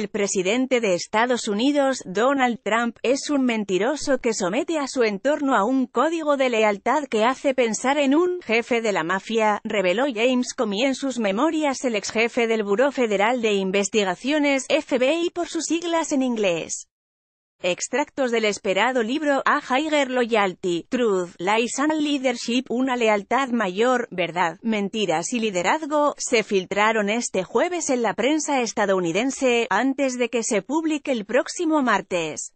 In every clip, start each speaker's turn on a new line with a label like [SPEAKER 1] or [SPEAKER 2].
[SPEAKER 1] El presidente de Estados Unidos, Donald Trump, es un mentiroso que somete a su entorno a un código de lealtad que hace pensar en un jefe de la mafia, reveló James Comey en sus memorias el ex jefe del Buró Federal de Investigaciones, FBI por sus siglas en inglés. Extractos del esperado libro A Higher Loyalty, Truth, Lies and Leadership, Una lealtad mayor, verdad, mentiras y liderazgo, se filtraron este jueves en la prensa estadounidense, antes de que se publique el próximo martes.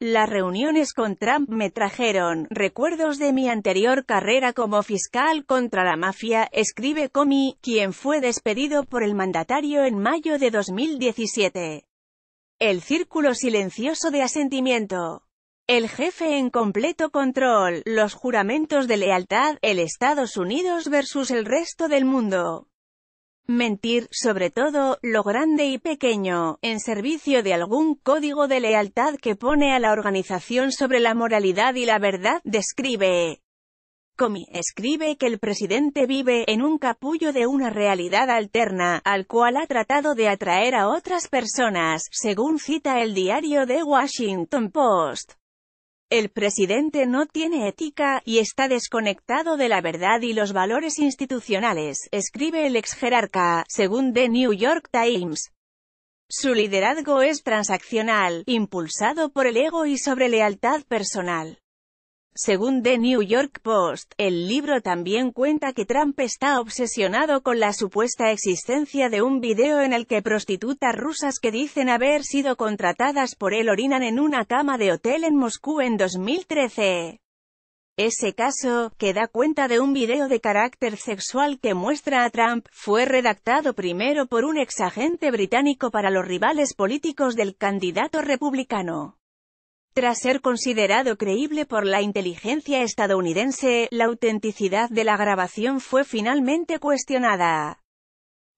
[SPEAKER 1] Las reuniones con Trump me trajeron recuerdos de mi anterior carrera como fiscal contra la mafia, escribe Comey, quien fue despedido por el mandatario en mayo de 2017. El círculo silencioso de asentimiento. El jefe en completo control, los juramentos de lealtad, el Estados Unidos versus el resto del mundo. Mentir, sobre todo, lo grande y pequeño, en servicio de algún código de lealtad que pone a la organización sobre la moralidad y la verdad, describe. Comey escribe que el presidente vive en un capullo de una realidad alterna, al cual ha tratado de atraer a otras personas, según cita el diario The Washington Post. El presidente no tiene ética, y está desconectado de la verdad y los valores institucionales, escribe el ex jerarca, según The New York Times. Su liderazgo es transaccional, impulsado por el ego y sobre lealtad personal. Según The New York Post, el libro también cuenta que Trump está obsesionado con la supuesta existencia de un video en el que prostitutas rusas que dicen haber sido contratadas por él orinan en una cama de hotel en Moscú en 2013. Ese caso, que da cuenta de un video de carácter sexual que muestra a Trump, fue redactado primero por un exagente británico para los rivales políticos del candidato republicano. Tras ser considerado creíble por la inteligencia estadounidense, la autenticidad de la grabación fue finalmente cuestionada.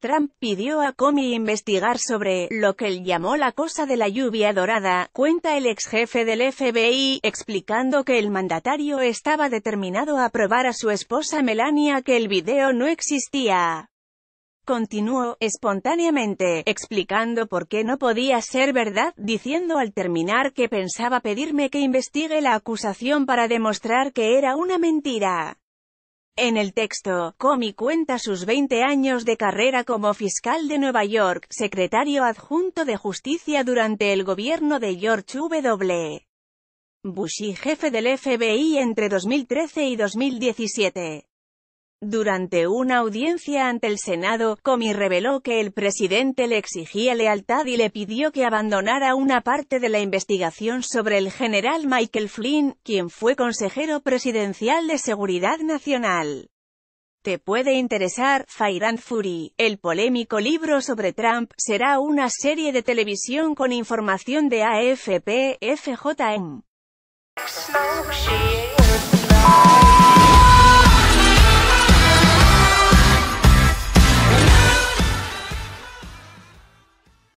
[SPEAKER 1] Trump pidió a Comey investigar sobre lo que él llamó la cosa de la lluvia dorada, cuenta el ex jefe del FBI, explicando que el mandatario estaba determinado a probar a su esposa Melania que el video no existía. Continuó, espontáneamente, explicando por qué no podía ser verdad, diciendo al terminar que pensaba pedirme que investigue la acusación para demostrar que era una mentira. En el texto, Comey cuenta sus 20 años de carrera como fiscal de Nueva York, secretario adjunto de justicia durante el gobierno de George W. Bush y jefe del FBI entre 2013 y 2017. Durante una audiencia ante el Senado, Comey reveló que el presidente le exigía lealtad y le pidió que abandonara una parte de la investigación sobre el general Michael Flynn, quien fue consejero presidencial de Seguridad Nacional. Te puede interesar, Fire and Fury, el polémico libro sobre Trump, será una serie de televisión con información de AFP, FJM.